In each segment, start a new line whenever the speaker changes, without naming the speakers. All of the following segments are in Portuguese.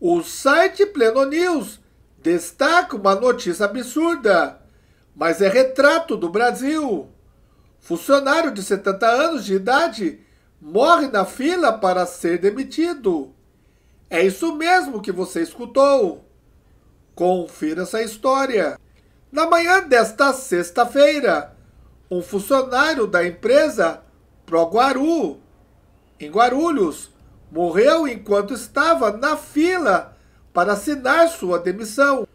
O site Pleno News destaca uma notícia absurda, mas é retrato do Brasil. Funcionário de 70 anos de idade morre na fila para ser demitido. É isso mesmo que você escutou. Confira essa história. Na manhã desta sexta-feira, um funcionário da empresa Proguaru, em Guarulhos, Morreu enquanto estava na fila para assinar sua demissão.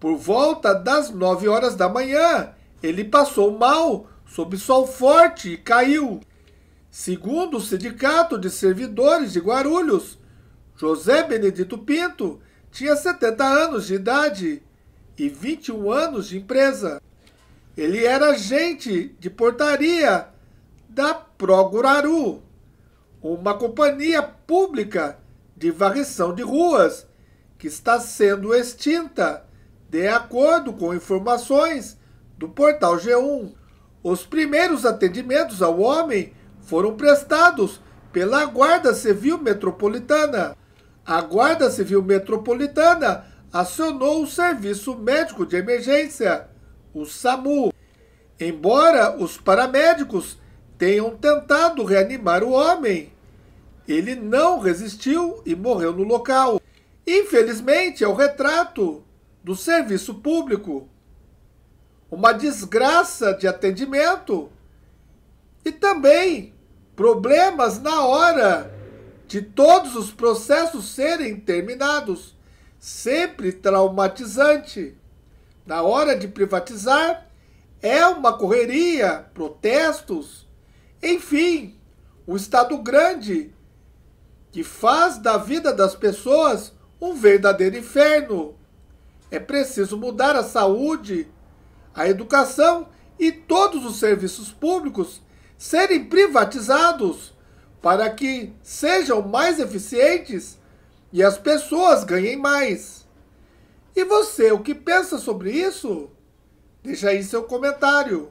Por volta das 9 horas da manhã, ele passou mal sob sol forte e caiu. Segundo o Sindicato de Servidores de Guarulhos, José Benedito Pinto tinha 70 anos de idade e 21 anos de empresa. Ele era agente de portaria da Proguraru, uma companhia pública de varrição de ruas que está sendo extinta, de acordo com informações do portal G1. Os primeiros atendimentos ao homem foram prestados pela Guarda Civil Metropolitana. A Guarda Civil Metropolitana acionou o Serviço Médico de Emergência, o SAMU. Embora os paramédicos tenham tentado reanimar o homem, ele não resistiu e morreu no local. Infelizmente, é o retrato do serviço público. Uma desgraça de atendimento e também problemas na hora de todos os processos serem terminados, sempre traumatizante. Na hora de privatizar, é uma correria, protestos, enfim, o Estado grande que faz da vida das pessoas um verdadeiro inferno. É preciso mudar a saúde, a educação e todos os serviços públicos serem privatizados para que sejam mais eficientes e as pessoas ganhem mais. E você, o que pensa sobre isso? Deixa aí seu comentário.